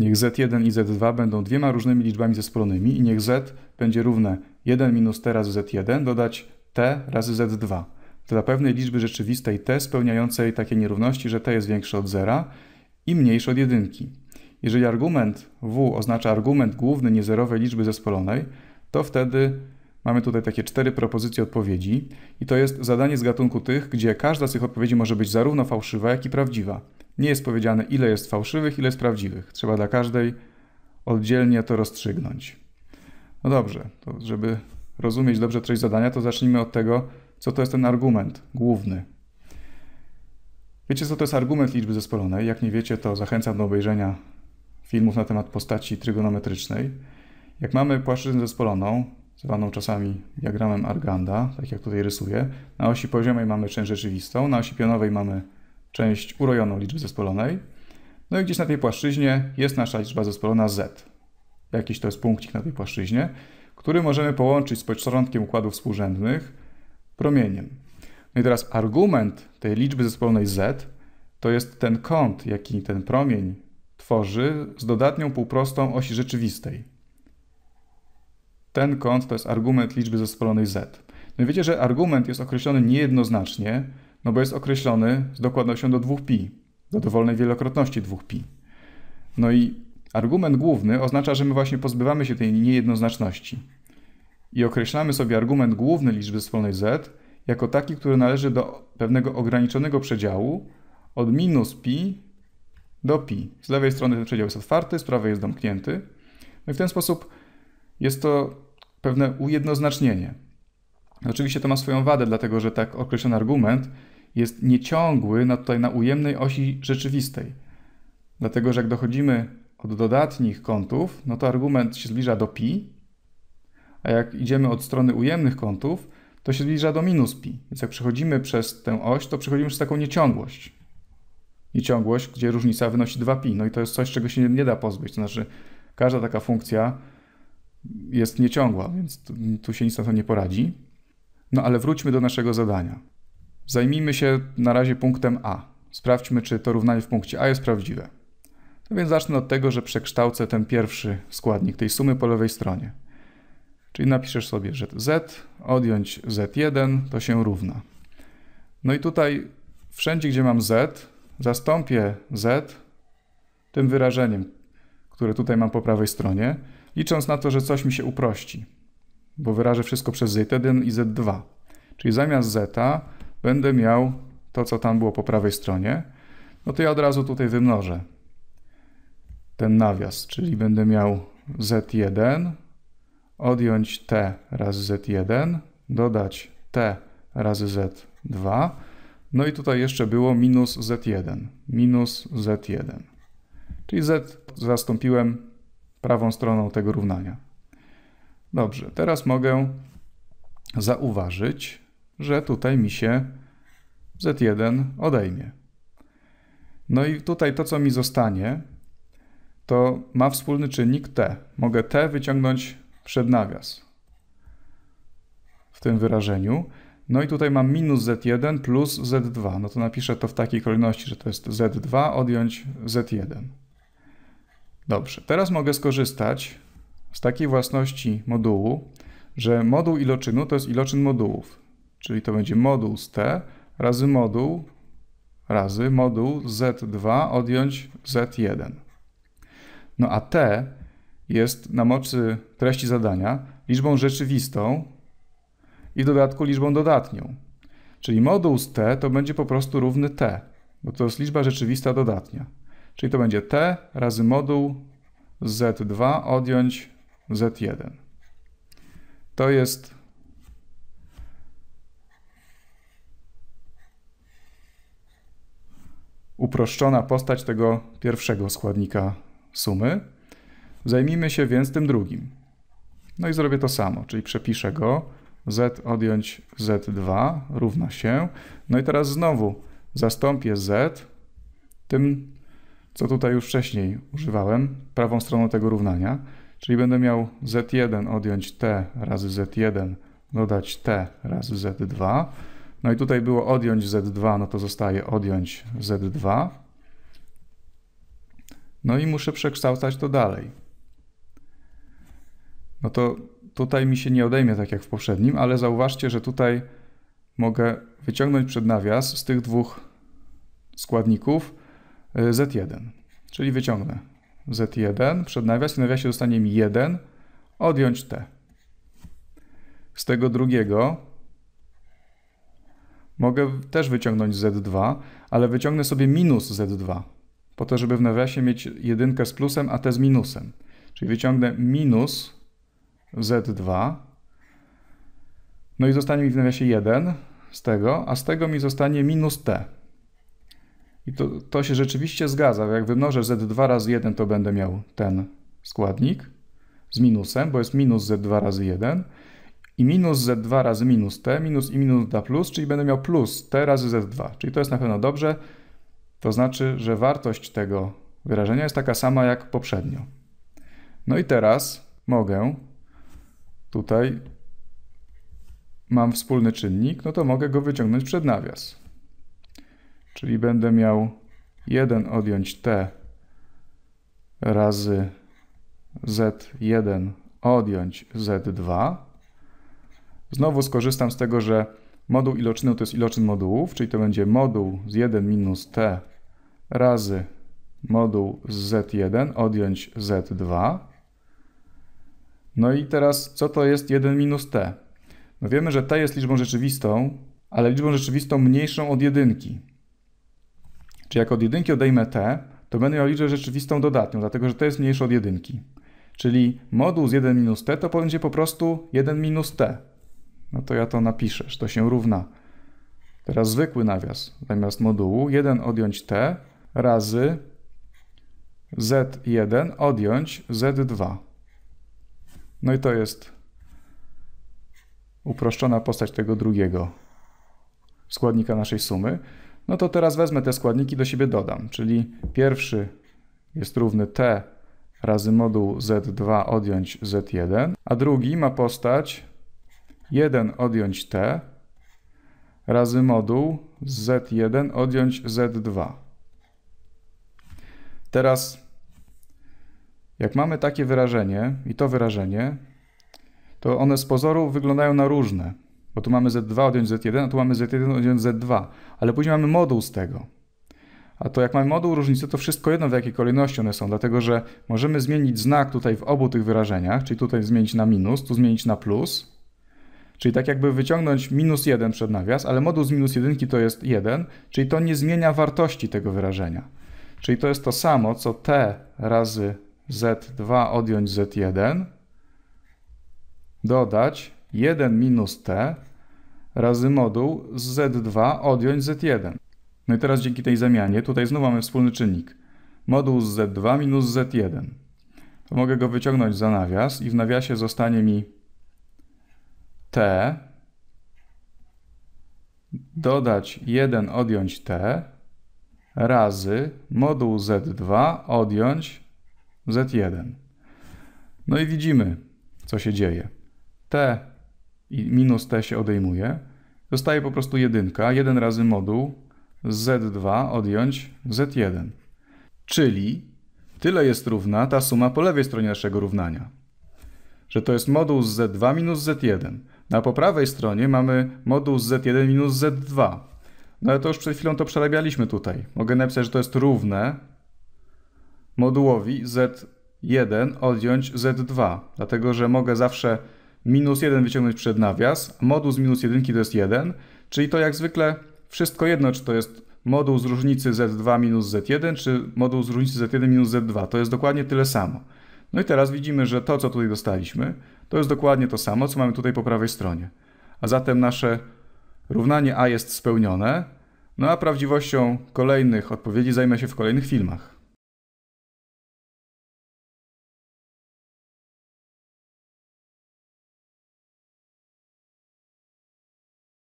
Niech z1 i z2 będą dwiema różnymi liczbami zespolonymi i niech z będzie równe 1 minus t razy z1 dodać t razy z2. Dla pewnej liczby rzeczywistej t spełniającej takie nierówności, że t jest większe od zera i mniejsze od jedynki. Jeżeli argument w oznacza argument główny niezerowej liczby zespolonej, to wtedy mamy tutaj takie cztery propozycje odpowiedzi i to jest zadanie z gatunku tych, gdzie każda z tych odpowiedzi może być zarówno fałszywa, jak i prawdziwa. Nie jest powiedziane, ile jest fałszywych, ile jest prawdziwych. Trzeba dla każdej oddzielnie to rozstrzygnąć. No dobrze, to żeby rozumieć dobrze treść zadania, to zacznijmy od tego, co to jest ten argument główny. Wiecie, co to jest argument liczby zespolonej? Jak nie wiecie, to zachęcam do obejrzenia filmów na temat postaci trygonometrycznej. Jak mamy płaszczyznę zespoloną, zwaną czasami diagramem Arganda, tak jak tutaj rysuję, na osi poziomej mamy część rzeczywistą, na osi pionowej mamy część urojoną liczby zespolonej. No i gdzieś na tej płaszczyźnie jest nasza liczba zespolona z. Jakiś to jest punkcik na tej płaszczyźnie, który możemy połączyć z początkiem układów współrzędnych promieniem. No i teraz argument tej liczby zespolonej z to jest ten kąt, jaki ten promień tworzy z dodatnią półprostą osi rzeczywistej. Ten kąt to jest argument liczby zespolonej z. No i wiecie, że argument jest określony niejednoznacznie, no bo jest określony z dokładnością do 2 π do dowolnej wielokrotności 2 π No i argument główny oznacza, że my właśnie pozbywamy się tej niejednoznaczności. I określamy sobie argument główny liczby wspólnej z jako taki, który należy do pewnego ograniczonego przedziału od minus pi do pi. Z lewej strony ten przedział jest otwarty, z prawej jest domknięty. No i w ten sposób jest to pewne ujednoznacznienie. Oczywiście to ma swoją wadę, dlatego że tak określony argument jest nieciągły na, tutaj na ujemnej osi rzeczywistej. Dlatego, że jak dochodzimy od dodatnich kątów, no to argument się zbliża do pi, a jak idziemy od strony ujemnych kątów, to się zbliża do minus pi. Więc jak przechodzimy przez tę oś, to przechodzimy przez taką nieciągłość. Nieciągłość, gdzie różnica wynosi 2pi. No i to jest coś, czego się nie, da pozbyć. To znaczy, każda taka funkcja jest nieciągła, więc tu, tu się nic na to nie poradzi. No ale wróćmy do naszego zadania. Zajmijmy się na razie punktem A. Sprawdźmy, czy to równanie w punkcie A jest prawdziwe. No więc zacznę od tego, że przekształcę ten pierwszy składnik tej sumy po lewej stronie. Czyli napiszesz sobie, że z odjąć z1 to się równa. No i tutaj wszędzie, gdzie mam z, zastąpię z tym wyrażeniem, które tutaj mam po prawej stronie, licząc na to, że coś mi się uprości, bo wyrażę wszystko przez z1 i z2. Czyli zamiast zeta będę miał to, co tam było po prawej stronie, no to ja od razu tutaj wymnożę ten nawias, czyli będę miał z1, odjąć t razy z1, dodać t razy z2, no i tutaj jeszcze było minus z1, minus z1. Czyli z zastąpiłem prawą stroną tego równania. Dobrze, teraz mogę zauważyć, że tutaj mi się Z1 odejmie. No i tutaj to, co mi zostanie, to ma wspólny czynnik T. Mogę T wyciągnąć przed nawias w tym wyrażeniu. No i tutaj mam minus Z1 plus Z2. No to napiszę to w takiej kolejności, że to jest Z2 odjąć Z1. Dobrze, teraz mogę skorzystać z takiej własności modułu, że moduł iloczynu to jest iloczyn modułów. Czyli to będzie moduł z t razy moduł razy moduł z2 odjąć z1. No a t jest na mocy treści zadania liczbą rzeczywistą i w dodatku liczbą dodatnią. Czyli moduł z t to będzie po prostu równy t, bo to jest liczba rzeczywista dodatnia. Czyli to będzie t razy moduł z2 odjąć z1. To jest uproszczona postać tego pierwszego składnika sumy. Zajmijmy się więc tym drugim. No i zrobię to samo, czyli przepiszę go. z odjąć z2 równa się. No i teraz znowu zastąpię z tym, co tutaj już wcześniej używałem, prawą stroną tego równania. Czyli będę miał z1 odjąć t razy z1 dodać t razy z2. No i tutaj było odjąć Z2, no to zostaje odjąć Z2. No i muszę przekształcać to dalej. No to tutaj mi się nie odejmie tak jak w poprzednim, ale zauważcie, że tutaj mogę wyciągnąć przed nawias z tych dwóch składników y, Z1. Czyli wyciągnę Z1 przed nawias i nawiasie dostanie mi 1, odjąć T. Z tego drugiego Mogę też wyciągnąć Z2, ale wyciągnę sobie minus Z2, po to, żeby w nawiasie mieć jedynkę z plusem, a te z minusem. Czyli wyciągnę minus Z2, no i zostanie mi w nawiasie 1 z tego, a z tego mi zostanie minus T. I to, to się rzeczywiście zgadza. Jak wymnożę Z2 razy 1, to będę miał ten składnik z minusem, bo jest minus Z2 razy 1, i minus z2 razy minus t, minus i minus da plus, czyli będę miał plus t razy z2, czyli to jest na pewno dobrze. To znaczy, że wartość tego wyrażenia jest taka sama jak poprzednio. No i teraz mogę tutaj mam wspólny czynnik, no to mogę go wyciągnąć przed nawias. Czyli będę miał 1 odjąć t razy z1 odjąć z2 Znowu skorzystam z tego, że moduł iloczynu to jest iloczyn modułów, czyli to będzie moduł z 1 minus t razy moduł z z1 odjąć z2. No i teraz co to jest 1 minus t? No wiemy, że t jest liczbą rzeczywistą, ale liczbą rzeczywistą mniejszą od jedynki. Czyli jak od jedynki odejmę t, to będę miał liczbę rzeczywistą dodatnią, dlatego że t jest mniejsze od jedynki. Czyli moduł z 1 minus t to będzie po prostu 1 minus t no to ja to napiszę, to się równa. Teraz zwykły nawias zamiast modułu. 1 odjąć t razy z1 odjąć z2. No i to jest uproszczona postać tego drugiego składnika naszej sumy. No to teraz wezmę te składniki do siebie dodam, czyli pierwszy jest równy t razy moduł z2 odjąć z1, a drugi ma postać 1 odjąć t razy moduł z z1 odjąć z2. Teraz, jak mamy takie wyrażenie i to wyrażenie, to one z pozoru wyglądają na różne, bo tu mamy z2 odjąć z1, a tu mamy z1 odjąć z2, ale później mamy moduł z tego. A to jak mamy moduł różnicy, to wszystko jedno w jakiej kolejności one są, dlatego że możemy zmienić znak tutaj w obu tych wyrażeniach, czyli tutaj zmienić na minus, tu zmienić na plus, Czyli tak jakby wyciągnąć minus 1 przed nawias, ale moduł z minus 1 to jest 1, czyli to nie zmienia wartości tego wyrażenia. Czyli to jest to samo, co t razy z2 odjąć z1 dodać 1 minus t razy moduł z z2 odjąć z1. No i teraz dzięki tej zamianie tutaj znowu mamy wspólny czynnik. Moduł z z2 minus z1. To mogę go wyciągnąć za nawias i w nawiasie zostanie mi T, dodać 1, odjąć T, razy moduł Z2, odjąć Z1. No i widzimy, co się dzieje. T i minus T się odejmuje. Zostaje po prostu jedynka, 1 razy moduł Z2, odjąć Z1. Czyli tyle jest równa ta suma po lewej stronie naszego równania że to jest moduł z z2 minus z1. Na no po prawej stronie mamy moduł z z1 minus z2. No ale to już przed chwilą to przerabialiśmy tutaj. Mogę napisać, że to jest równe modułowi z1 odjąć z2, dlatego że mogę zawsze minus 1 wyciągnąć przed nawias, moduł z minus 1 to jest 1, czyli to jak zwykle wszystko jedno, czy to jest moduł z różnicy z2 minus z1, czy moduł z różnicy z1 minus z2. To jest dokładnie tyle samo. No i teraz widzimy, że to, co tutaj dostaliśmy, to jest dokładnie to samo, co mamy tutaj po prawej stronie. A zatem nasze równanie A jest spełnione, no a prawdziwością kolejnych odpowiedzi zajmę się w kolejnych filmach.